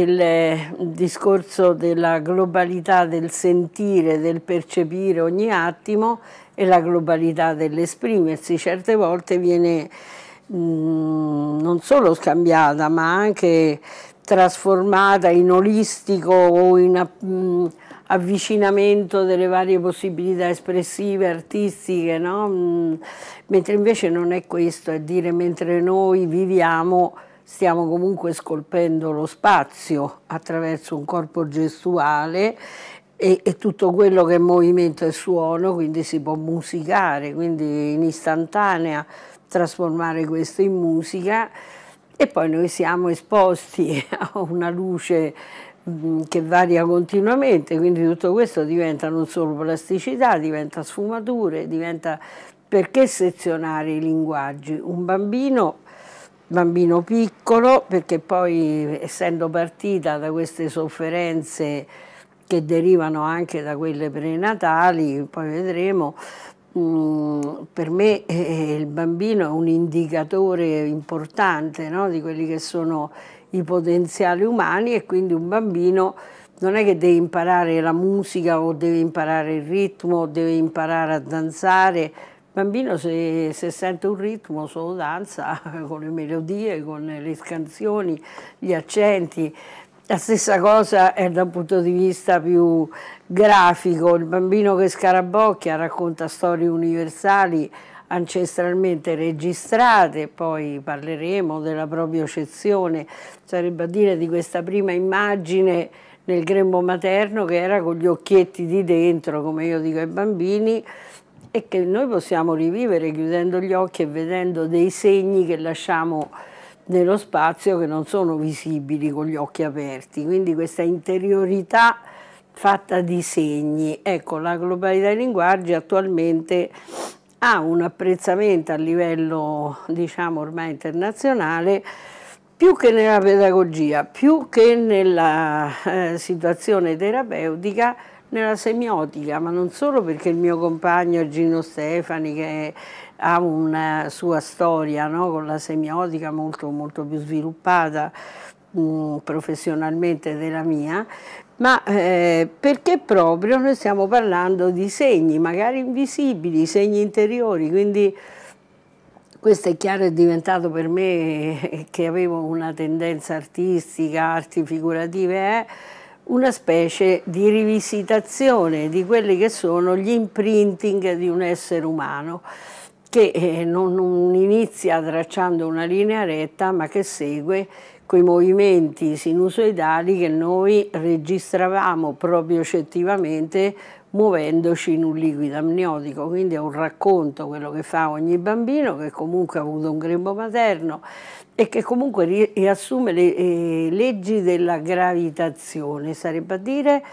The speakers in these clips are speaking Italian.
il eh, discorso della globalità del sentire, del percepire ogni attimo e la globalità dell'esprimersi certe volte viene mm, non solo scambiata ma anche trasformata in olistico o in mm, avvicinamento delle varie possibilità espressive, artistiche, no? Mm, mentre invece non è questo, è dire mentre noi viviamo stiamo comunque scolpendo lo spazio attraverso un corpo gestuale e, e, tutto quello che è movimento e suono, quindi si può musicare, quindi in istantanea trasformare questo in musica e poi noi siamo esposti a una luce mm, che varia continuamente, quindi tutto questo diventa non solo plasticità, diventa sfumature, diventa perché sezionare i linguaggi? Un bambino bambino piccolo, perché poi essendo partita da queste sofferenze che derivano anche da quelle prenatali, poi vedremo, mm, per me eh, eh, il bambino è un indicatore importante no? di quelli che sono i potenziali umani e quindi un bambino non è che deve imparare la musica o deve imparare il ritmo o deve imparare a danzare, bambino se, se, sente un ritmo solo danza con le melodie, con le canzoni, gli accenti. La stessa cosa è da un punto di vista più grafico, il bambino che scarabocchia racconta storie universali ancestralmente registrate, poi parleremo della propria eccezione, sarebbe a dire di questa prima immagine nel grembo materno che era con gli occhietti di dentro, come io dico ai bambini, e che noi possiamo rivivere chiudendo gli occhi e vedendo dei segni che lasciamo nello spazio che non sono visibili con gli occhi aperti, quindi questa interiorità fatta di segni. Ecco, la globalità dei linguaggi attualmente ha un apprezzamento a livello, diciamo, ormai internazionale più che nella pedagogia, più che nella eh, situazione terapeutica, nella semiotica, ma non solo perché il mio compagno Gino Stefani che ha una sua storia no? con la semiotica molto, molto più sviluppata mh, mm, professionalmente della mia, ma eh, perché proprio noi stiamo parlando di segni, magari invisibili, segni interiori, quindi questo è chiaro è diventato per me eh, che avevo una tendenza artistica, arti figurative, eh? una specie di rivisitazione di quelli che sono gli imprinting di un essere umano che eh, non, inizia tracciando una linea retta ma che segue quei movimenti sinusoidali che noi registravamo proprio cettivamente muovendoci in un liquido amniotico, quindi è un racconto quello che fa ogni bambino che comunque ha avuto un grembo materno e che comunque riassume le eh, leggi della gravitazione, sarebbe a dire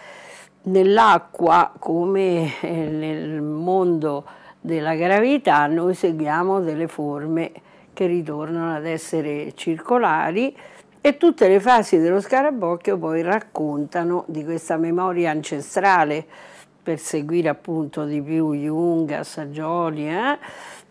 nell'acqua come eh, nel mondo della gravità noi seguiamo delle forme che ritornano ad essere circolari e tutte le fasi dello scarabocchio poi raccontano di questa memoria ancestrale per seguire appunto di più Jung, Saggioli, eh?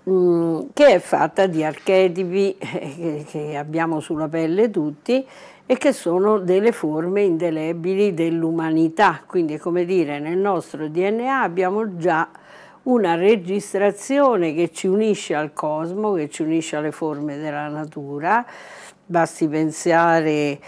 Mm, che è fatta di archetipi eh, che, abbiamo sulla pelle tutti e che sono delle forme indelebili dell'umanità. Quindi, come dire, nel nostro DNA abbiamo già una registrazione che ci unisce al cosmo, che ci unisce alle forme della natura. Basti pensare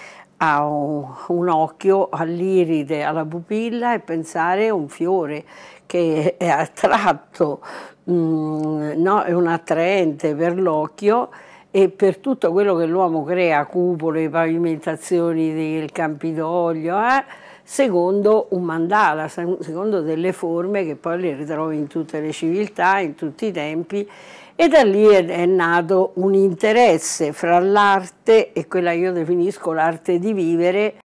a un, un occhio all'iride, alla pupilla e pensare a un fiore che è attratto, mh, mm, no? è un attraente per l'occhio e per tutto quello che l'uomo crea, cupole, pavimentazioni del Campidoglio, eh? secondo un mandala, secondo delle forme che poi le ritrovi in tutte le civiltà, in tutti i tempi e da lì è, è nato un interesse fra l'arte e quella che io definisco l'arte di vivere